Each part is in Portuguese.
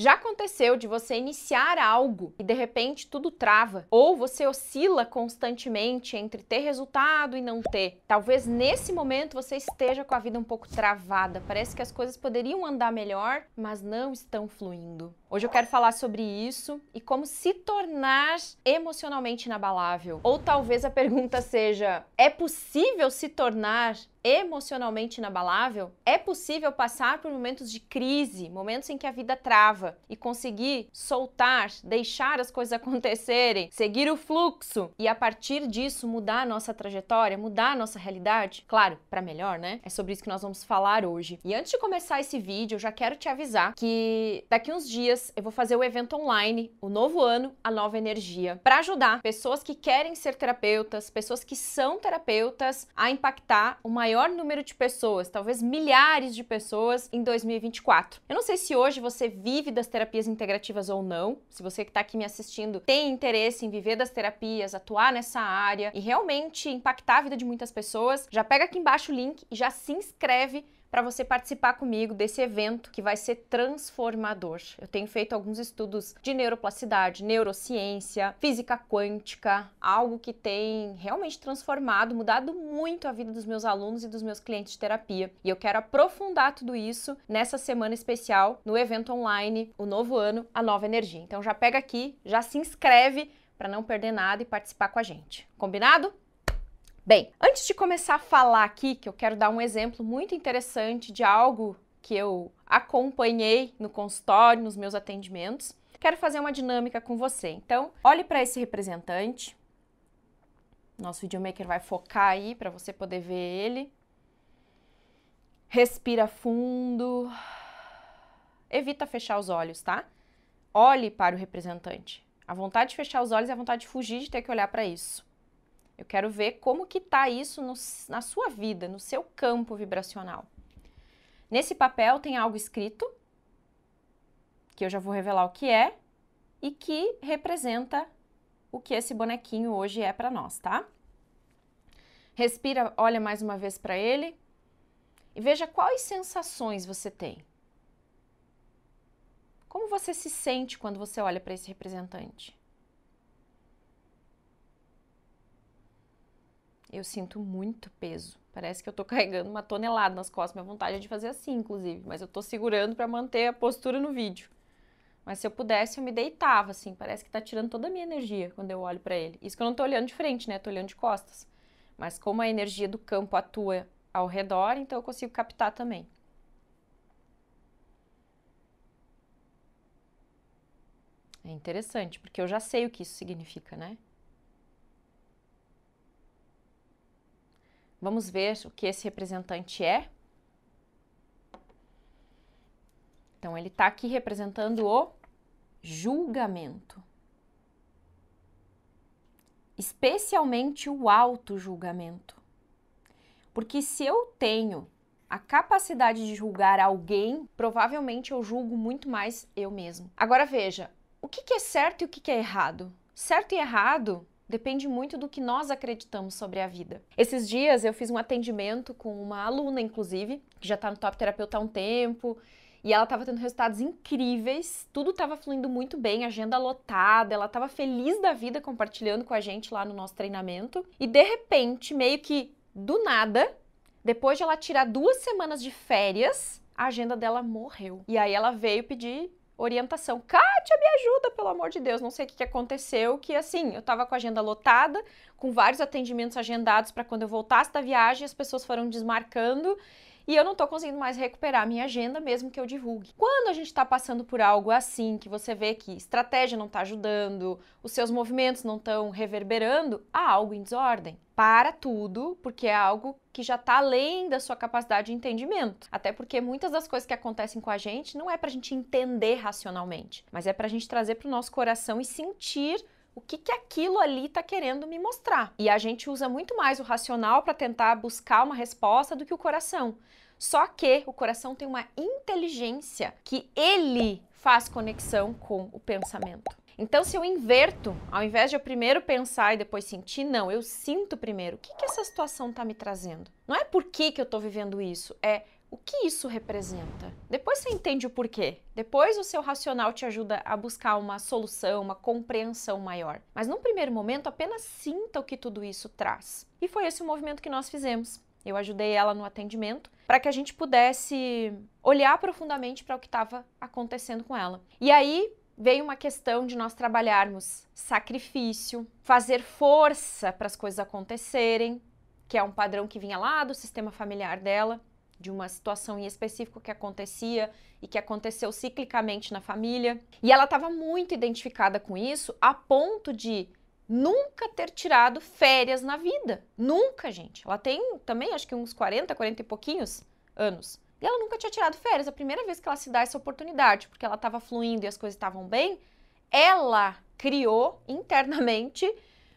Já aconteceu de você iniciar algo e de repente tudo trava, ou você oscila constantemente entre ter resultado e não ter. Talvez nesse momento você esteja com a vida um pouco travada, parece que as coisas poderiam andar melhor, mas não estão fluindo. Hoje eu quero falar sobre isso e como se tornar emocionalmente inabalável. Ou talvez a pergunta seja: é possível se tornar emocionalmente inabalável? É possível passar por momentos de crise, momentos em que a vida trava e conseguir soltar, deixar as coisas acontecerem, seguir o fluxo e a partir disso mudar a nossa trajetória, mudar a nossa realidade? Claro, para melhor, né? É sobre isso que nós vamos falar hoje. E antes de começar esse vídeo, eu já quero te avisar que daqui uns dias dias eu vou fazer o evento online, o novo ano, a nova energia, para ajudar pessoas que querem ser terapeutas, pessoas que são terapeutas, a impactar o maior número de pessoas, talvez milhares de pessoas, em 2024. Eu não sei se hoje você vive das terapias integrativas ou não, se você que está aqui me assistindo tem interesse em viver das terapias, atuar nessa área e realmente impactar a vida de muitas pessoas, já pega aqui embaixo o link e já se inscreve para você participar comigo desse evento que vai ser transformador. Eu tenho feito alguns estudos de neuroplasticidade, neurociência, física quântica, algo que tem realmente transformado, mudado muito a vida dos meus alunos e dos meus clientes de terapia. E eu quero aprofundar tudo isso nessa semana especial no evento online, o novo ano, a nova energia. Então já pega aqui, já se inscreve para não perder nada e participar com a gente. Combinado? Bem, antes de começar a falar aqui, que eu quero dar um exemplo muito interessante de algo que eu acompanhei no consultório, nos meus atendimentos, quero fazer uma dinâmica com você. Então, olhe para esse representante. Nosso videomaker vai focar aí para você poder ver ele. Respira fundo. Evita fechar os olhos, tá? Olhe para o representante. A vontade de fechar os olhos é a vontade de fugir de ter que olhar para isso. Eu quero ver como que está isso no, na sua vida, no seu campo vibracional. Nesse papel tem algo escrito, que eu já vou revelar o que é, e que representa o que esse bonequinho hoje é para nós, tá? Respira, olha mais uma vez para ele e veja quais sensações você tem. Como você se sente quando você olha para esse representante? Eu sinto muito peso. Parece que eu tô carregando uma tonelada nas costas. Minha vontade é de fazer assim, inclusive, mas eu tô segurando para manter a postura no vídeo. Mas se eu pudesse, eu me deitava assim. Parece que tá tirando toda a minha energia quando eu olho para ele. Isso que eu não tô olhando de frente, né? Tô olhando de costas. Mas como a energia do campo atua ao redor, então eu consigo captar também. É interessante, porque eu já sei o que isso significa, né? Vamos ver o que esse representante é. Então, ele está aqui representando o julgamento. Especialmente o auto-julgamento. Porque se eu tenho a capacidade de julgar alguém, provavelmente eu julgo muito mais eu mesmo. Agora veja, o que, é certo e o que é errado? Certo e errado Depende muito do que nós acreditamos sobre a vida. Esses dias eu fiz um atendimento com uma aluna, inclusive, que já está no top terapeuta há um tempo, e ela estava tendo resultados incríveis, tudo estava fluindo muito bem, agenda lotada, ela estava feliz da vida compartilhando com a gente lá no nosso treinamento. E de repente, meio que do nada, depois de ela tirar duas semanas de férias, a agenda dela morreu. E aí ela veio pedir orientação. Kátia, me ajuda, pelo amor de Deus. Não sei o que, que aconteceu, que assim, eu estava com a agenda lotada, com vários atendimentos agendados para quando eu voltasse da viagem, as pessoas foram desmarcando e eu não tô conseguindo mais recuperar minha agenda mesmo que eu divulgue. Quando a gente tá passando por algo assim, que você vê que estratégia não tá ajudando, os seus movimentos não estão reverberando, há algo em desordem. Para tudo, porque é algo que já está além da sua capacidade de entendimento. Até porque muitas das coisas que acontecem com a gente não é para a gente entender racionalmente, mas é para a gente trazer para o nosso coração e sentir o que, que aquilo ali está querendo me mostrar. E a gente usa muito mais o racional para tentar buscar uma resposta do que o coração. Só que o coração tem uma inteligência que ele faz conexão com o pensamento. Então, se eu inverto, ao invés de eu primeiro pensar e depois sentir, não, eu sinto primeiro. O que, que essa situação está me trazendo? Não é por que, que eu estou vivendo isso, é o que isso representa. Depois você entende o porquê. Depois o seu racional te ajuda a buscar uma solução, uma compreensão maior. Mas num primeiro momento, apenas sinta o que tudo isso traz. E foi esse o movimento que nós fizemos. Eu ajudei ela no atendimento para que a gente pudesse olhar profundamente para o que estava acontecendo com ela. E aí veio uma questão de nós trabalharmos sacrifício, fazer força para as coisas acontecerem, que é um padrão que vinha lá do sistema familiar dela, de uma situação em específico que acontecia e que aconteceu ciclicamente na família. E ela estava muito identificada com isso, a ponto de nunca ter tirado férias na vida. Nunca, gente. Ela tem também, acho que uns 40, 40 e pouquinhos anos. E ela nunca tinha tirado férias. A primeira vez que ela se dá essa oportunidade, porque ela estava fluindo e as coisas estavam bem, ela criou internamente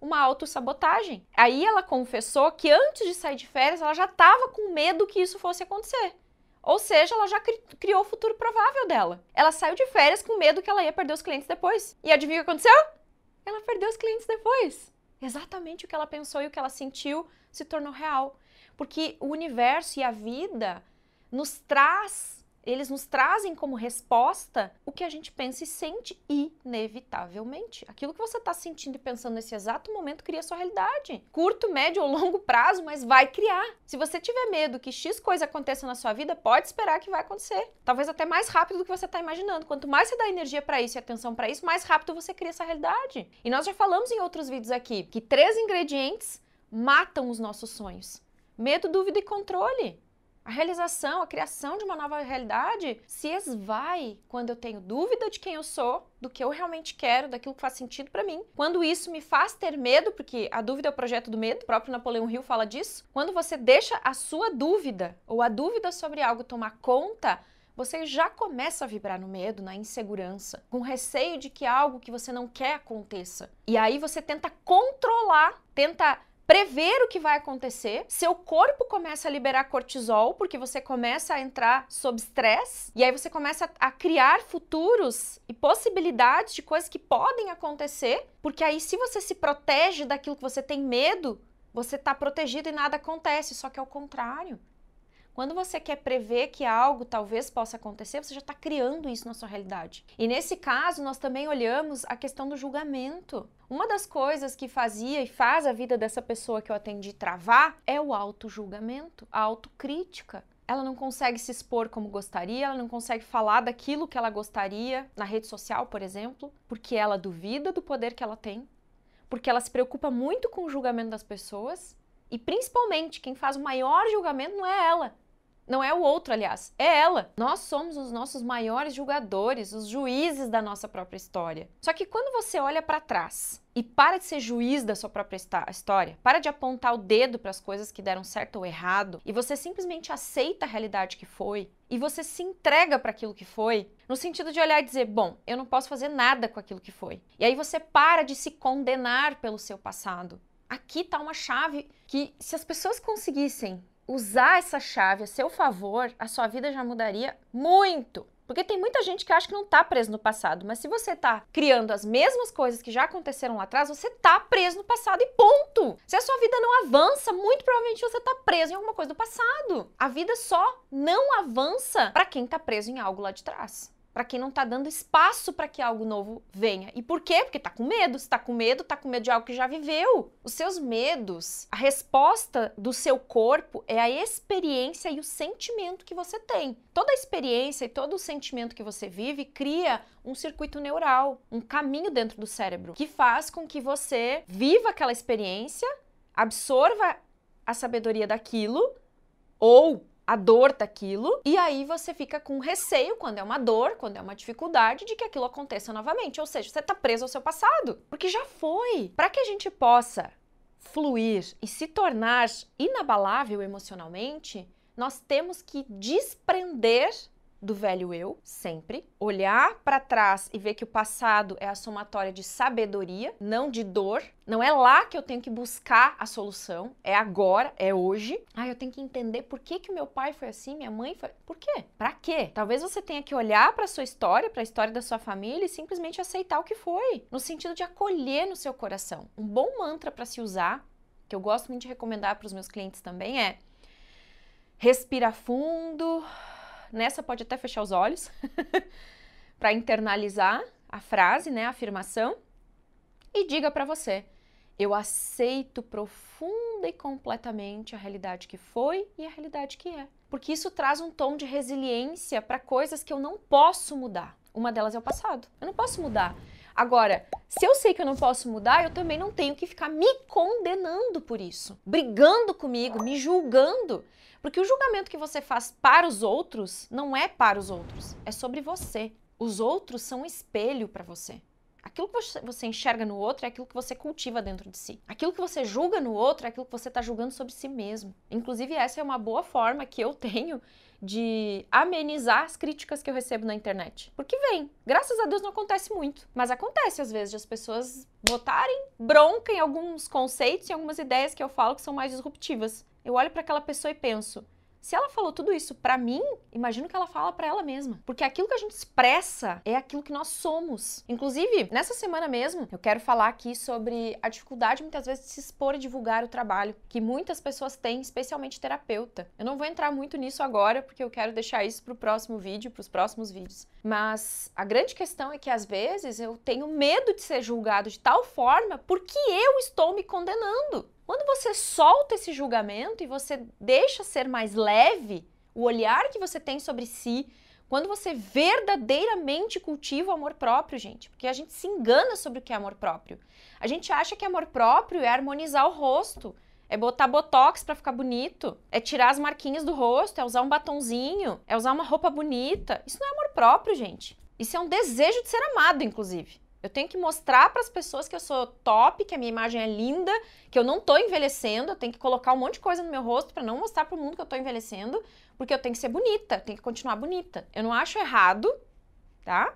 uma autossabotagem. Aí ela confessou que antes de sair de férias, ela já estava com medo que isso fosse acontecer. Ou seja, ela já cri criou o futuro provável dela. Ela saiu de férias com medo que ela ia perder os clientes depois. E adivinha o que aconteceu? ela perdeu os clientes depois. Exatamente o que ela pensou e o que ela sentiu se tornou real. Porque o universo e a vida nos traz eles nos trazem como resposta o que a gente pensa e sente inevitavelmente. Aquilo que você está sentindo e pensando nesse exato momento cria sua realidade. Curto, médio ou longo prazo, mas vai criar. Se você tiver medo que X coisa aconteça na sua vida, pode esperar que vai acontecer. Talvez até mais rápido do que você está imaginando. Quanto mais você dá energia para isso e atenção para isso, mais rápido você cria essa realidade. E nós já falamos em outros vídeos aqui que três ingredientes matam os nossos sonhos: medo, dúvida e controle. A realização, a criação de uma nova realidade se esvai quando eu tenho dúvida de quem eu sou, do que eu realmente quero, daquilo que faz sentido para mim. Quando isso me faz ter medo, porque a dúvida é o projeto do medo, o próprio Napoleão Hill fala disso. Quando você deixa a sua dúvida ou a dúvida sobre algo tomar conta, você já começa a vibrar no medo, na insegurança, com receio de que algo que você não quer aconteça. E aí você tenta controlar, tenta prever o que vai acontecer. Seu corpo começa a liberar cortisol, porque você começa a entrar sob estresse, e aí você começa a criar futuros e possibilidades de coisas que podem acontecer, porque aí se você se protege daquilo que você tem medo, você está protegido e nada acontece, só que é o contrário. Quando você quer prever que algo talvez possa acontecer, você já está criando isso na sua realidade. E nesse caso, nós também olhamos a questão do julgamento. Uma das coisas que fazia e faz a vida dessa pessoa que eu atendi travar é o auto-julgamento, a autocrítica ela não consegue se expor como gostaria, ela não consegue falar daquilo que ela gostaria na rede social, por exemplo, porque ela duvida do poder que ela tem, porque ela se preocupa muito com o julgamento das pessoas e principalmente quem faz o maior julgamento não é ela, não é o outro, aliás, é ela. Nós somos os nossos maiores julgadores, os juízes da nossa própria história. Só que quando você olha para trás e para de ser juiz da sua própria história, para de apontar o dedo para as coisas que deram certo ou errado, e você simplesmente aceita a realidade que foi, e você se entrega para aquilo que foi, no sentido de olhar e dizer, bom, eu não posso fazer nada com aquilo que foi. E aí você para de se condenar pelo seu passado. Aqui está uma chave que, se as pessoas conseguissem usar essa chave a seu favor, a sua vida já mudaria muito. Porque tem muita gente que acha que não está preso no passado, mas se você está criando as mesmas coisas que já aconteceram lá atrás, você está preso no passado e ponto. Se a sua vida não avança, muito provavelmente você está preso em alguma coisa do passado. A vida só não avança para quem está preso em algo lá de trás para quem não está dando espaço para que algo novo venha. E por quê? Porque está com medo. Se está com medo, está com medo de algo que já viveu. Os seus medos, a resposta do seu corpo é a experiência e o sentimento que você tem. Toda a experiência e todo o sentimento que você vive cria um circuito neural, um caminho dentro do cérebro que faz com que você viva aquela experiência, absorva a sabedoria daquilo ou a dor daquilo, e aí você fica com receio quando é uma dor, quando é uma dificuldade, de que aquilo aconteça novamente. Ou seja, você está preso ao seu passado, porque já foi. Para que a gente possa fluir e se tornar inabalável emocionalmente, nós temos que desprender do velho eu, sempre. Olhar para trás e ver que o passado é a somatória de sabedoria, não de dor. Não é lá que eu tenho que buscar a solução, é agora, é hoje. Ah, eu tenho que entender por que, que o meu pai foi assim, minha mãe foi. Por quê? Para quê? Talvez você tenha que olhar para sua história, para a história da sua família e simplesmente aceitar o que foi, no sentido de acolher no seu coração. Um bom mantra para se usar, que eu gosto muito de recomendar para os meus clientes também é: respira fundo Nessa pode até fechar os olhos para internalizar a frase, né, a afirmação e diga para você: eu aceito profunda e completamente a realidade que foi e a realidade que é. Porque isso traz um tom de resiliência para coisas que eu não posso mudar. Uma delas é o passado. Eu não posso mudar. Agora, se eu sei que eu não posso mudar, eu também não tenho que ficar me condenando por isso, brigando comigo, me julgando. Porque o julgamento que você faz para os outros não é para os outros, é sobre você. Os outros são um espelho para você. Aquilo que você enxerga no outro é aquilo que você cultiva dentro de si. Aquilo que você julga no outro é aquilo que você está julgando sobre si mesmo. Inclusive, essa é uma boa forma que eu tenho de amenizar as críticas que eu recebo na internet. Porque vem. Graças a Deus não acontece muito, mas acontece às vezes de as pessoas botarem bronca em alguns conceitos e algumas ideias que eu falo que são mais disruptivas. Eu olho para aquela pessoa e penso: se ela falou tudo isso para mim, imagino que ela fala para ela mesma. Porque aquilo que a gente expressa é aquilo que nós somos. Inclusive, nessa semana mesmo, eu quero falar aqui sobre a dificuldade muitas vezes de se expor e divulgar o trabalho que muitas pessoas têm, especialmente terapeuta. Eu não vou entrar muito nisso agora, porque eu quero deixar isso pro próximo vídeo, pros próximos vídeos. Mas a grande questão é que às vezes eu tenho medo de ser julgado de tal forma porque eu estou me condenando. Quando você solta esse julgamento e você deixa ser mais leve o olhar que você tem sobre si, quando você verdadeiramente cultiva o amor próprio, gente, porque a gente se engana sobre o que é amor próprio. A gente acha que amor próprio é harmonizar o rosto, é botar botox para ficar bonito. É tirar as marquinhas do rosto, é usar um batonzinho, é usar uma roupa bonita. Isso não é amor próprio, gente. Isso é um desejo de ser amado, inclusive. Eu tenho que mostrar para as pessoas que eu sou top, que a minha imagem é linda, que eu não estou envelhecendo, eu tenho que colocar um monte de coisa no meu rosto para não mostrar para o mundo que eu estou envelhecendo, porque eu tenho que ser bonita, eu tenho que continuar bonita. Eu não acho errado, tá?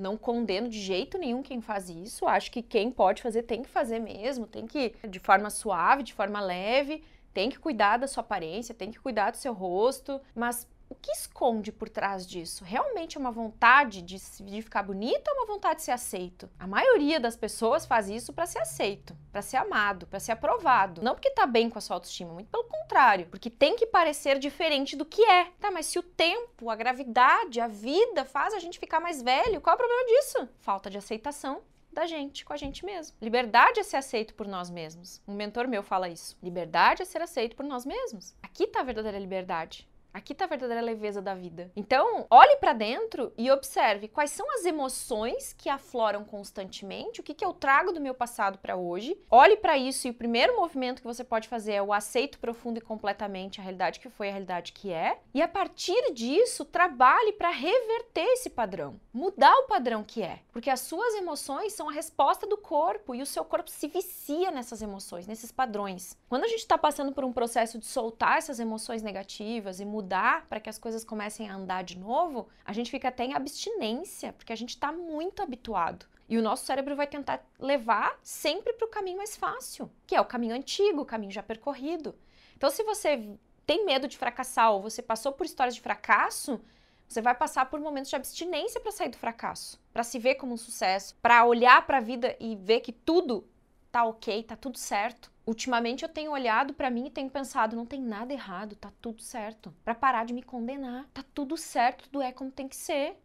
Não condeno de jeito nenhum quem faz isso. Acho que quem pode fazer tem que fazer mesmo, tem que de forma suave, de forma leve, tem que cuidar da sua aparência, tem que cuidar do seu rosto, mas o que esconde por trás disso? Realmente é uma vontade de, de ficar bonita ou é uma vontade de ser aceito? A maioria das pessoas faz isso para ser aceito, para ser amado, para ser aprovado. Não porque tá bem com a sua autoestima, muito pelo contrário, porque tem que parecer diferente do que é. Tá, mas se o tempo, a gravidade, a vida faz a gente ficar mais velho, qual é o problema disso? Falta de aceitação da gente, com a gente mesmo. Liberdade é ser aceito por nós mesmos. Um mentor meu fala isso. Liberdade é ser aceito por nós mesmos. Aqui está a verdadeira liberdade. Aqui está a verdadeira leveza da vida. Então, olhe para dentro e observe quais são as emoções que afloram constantemente, o que, que eu trago do meu passado para hoje. Olhe para isso e o primeiro movimento que você pode fazer é o aceito profundo e completamente a realidade que foi, a realidade que é. E a partir disso, trabalhe para reverter esse padrão, mudar o padrão que é. Porque as suas emoções são a resposta do corpo e o seu corpo se vicia nessas emoções, nesses padrões. Quando a gente está passando por um processo de soltar essas emoções negativas e mudar, mudar, para que as coisas comecem a andar de novo, a gente fica até em abstinência, porque a gente está muito habituado. E o nosso cérebro vai tentar levar sempre para o caminho mais fácil, que é o caminho antigo, o caminho já percorrido. Então, se você tem medo de fracassar ou você passou por histórias de fracasso, você vai passar por momentos de abstinência para sair do fracasso, para se ver como um sucesso, para olhar para a vida e ver que tudo tá ok, tá tudo certo. Ultimamente eu tenho olhado para mim e tenho pensado, não tem nada errado, tá tudo certo. Para parar de me condenar, tá tudo certo, tudo é como tem que ser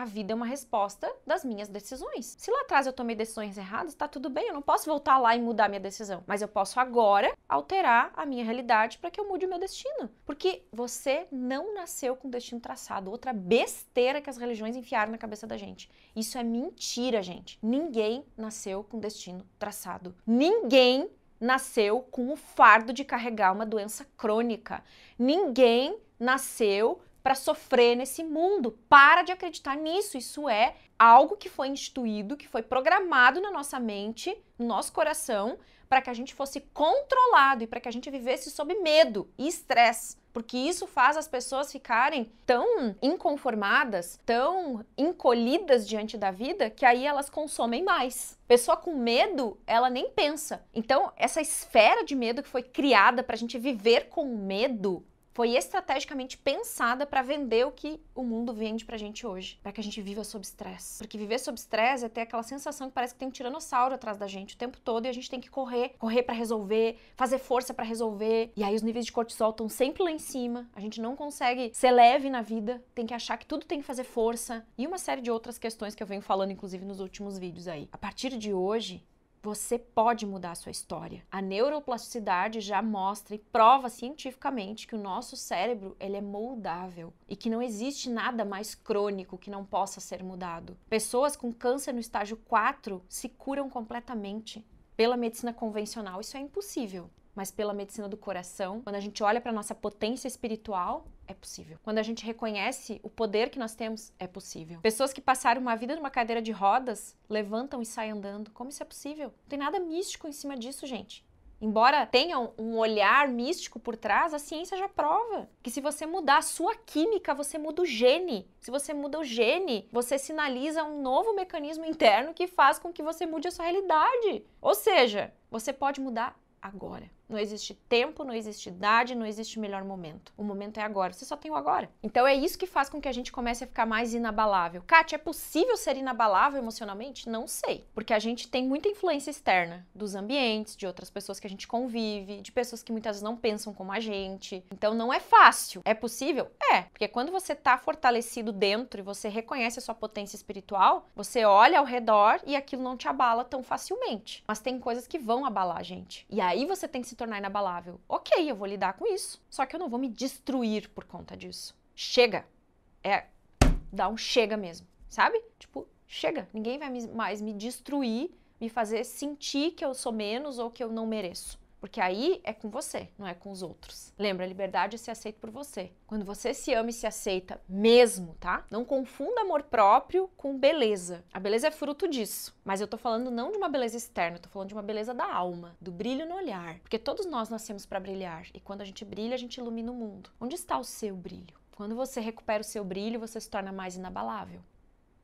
a vida é uma resposta das minhas decisões. Se lá atrás eu tomei decisões erradas, tá tudo bem, eu não posso voltar lá e mudar minha decisão, mas eu posso agora alterar a minha realidade para que eu mude o meu destino. Porque você não nasceu com destino traçado, outra besteira que as religiões enfiaram na cabeça da gente. Isso é mentira, gente. Ninguém nasceu com destino traçado. Ninguém nasceu com o fardo de carregar uma doença crônica. Ninguém nasceu para sofrer nesse mundo. Para de acreditar nisso. Isso é algo que foi instituído, que foi programado na nossa mente, no nosso coração, para que a gente fosse controlado e para que a gente vivesse sob medo e estresse. Porque isso faz as pessoas ficarem tão inconformadas, tão encolhidas diante da vida, que aí elas consomem mais. Pessoa com medo, ela nem pensa. Então, essa esfera de medo que foi criada para a gente viver com medo, foi estrategicamente pensada para vender o que o mundo vende pra gente hoje, para que a gente viva sob estresse. Porque viver sob estresse é ter aquela sensação que parece que tem um tiranossauro atrás da gente o tempo todo e a gente tem que correr, correr para resolver, fazer força para resolver. E aí os níveis de cortisol estão sempre lá em cima. A gente não consegue ser leve na vida, tem que achar que tudo tem que fazer força e uma série de outras questões que eu venho falando inclusive nos últimos vídeos aí. A partir de hoje, você pode mudar a sua história. A neuroplasticidade já mostra e prova cientificamente que o nosso cérebro ele é moldável e que não existe nada mais crônico que não possa ser mudado. Pessoas com câncer no estágio 4 se curam completamente. Pela medicina convencional, isso é impossível mas pela medicina do coração. Quando a gente olha para nossa potência espiritual, é possível. Quando a gente reconhece o poder que nós temos, é possível. Pessoas que passaram uma vida numa cadeira de rodas levantam e saem andando. Como isso é possível? Não tem nada místico em cima disso, gente. Embora tenha um olhar místico por trás, a ciência já prova que se você mudar a sua química, você muda o gene. Se você muda o gene, você sinaliza um novo mecanismo interno que faz com que você mude a sua realidade. Ou seja, você pode mudar agora. Não existe tempo, não existe idade, não existe melhor momento. O momento é agora. Você só tem o agora. Então é isso que faz com que a gente comece a ficar mais inabalável. Kátia, é possível ser inabalável emocionalmente? Não sei. Porque a gente tem muita influência externa dos ambientes, de outras pessoas que a gente convive, de pessoas que muitas vezes não pensam como a gente. Então não é fácil. É possível? É. Porque quando você está fortalecido dentro e você reconhece a sua potência espiritual, você olha ao redor e aquilo não te abala tão facilmente. Mas tem coisas que vão abalar a gente. E aí você tem que se tornar inabalável. Ok, eu vou lidar com isso, só que eu não vou me destruir por conta disso. Chega! É dar um chega mesmo, sabe? Tipo, chega, ninguém vai mais me destruir, me fazer sentir que eu sou menos ou que eu não mereço. Porque aí é com você, não é com os outros. Lembra, liberdade é ser aceito por você. Quando você se ama e se aceita mesmo, tá? Não confunda amor próprio com beleza. A beleza é fruto disso. Mas eu tô falando não de uma beleza externa, eu tô falando de uma beleza da alma, do brilho no olhar. Porque todos nós nascemos para brilhar. E quando a gente brilha, a gente ilumina o mundo. Onde está o seu brilho? Quando você recupera o seu brilho, você se torna mais inabalável.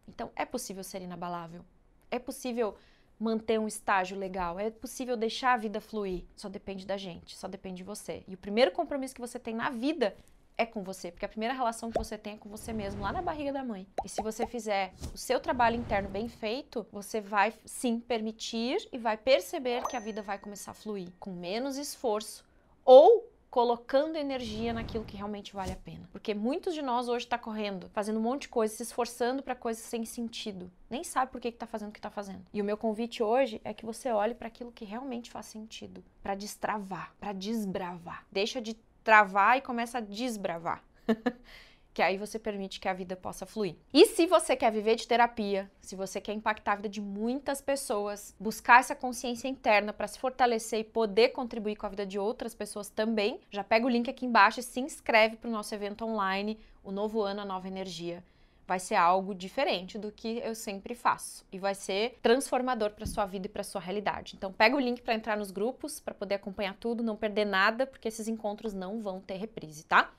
Então, é possível ser inabalável. É possível manter um estágio legal, é possível deixar a vida fluir. Só depende da gente, só depende de você. E o primeiro compromisso que você tem na vida é com você, porque a primeira relação que você tem é com você mesmo, lá na barriga da mãe. E se você fizer o seu trabalho interno bem feito, você vai sim permitir e vai perceber que a vida vai começar a fluir com menos esforço ou colocando energia naquilo que realmente vale a pena. Porque muitos de nós hoje está correndo, fazendo um monte de coisa, se esforçando para coisas sem sentido. Nem sabe por que está fazendo o que está fazendo. E o meu convite hoje é que você olhe para aquilo que realmente faz sentido, para destravar, para desbravar. Deixa de travar e começa a desbravar. que aí você permite que a vida possa fluir. E se você quer viver de terapia, se você quer impactar a vida de muitas pessoas, buscar essa consciência interna para se fortalecer e poder contribuir com a vida de outras pessoas também, já pega o link aqui embaixo e se inscreve para o nosso evento online, o novo ano, a nova energia. Vai ser algo diferente do que eu sempre faço e vai ser transformador para sua vida e para sua realidade. Então pega o link para entrar nos grupos, para poder acompanhar tudo, não perder nada, porque esses encontros não vão ter reprise, tá?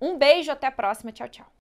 Um beijo, até a próxima. Tchau, tchau.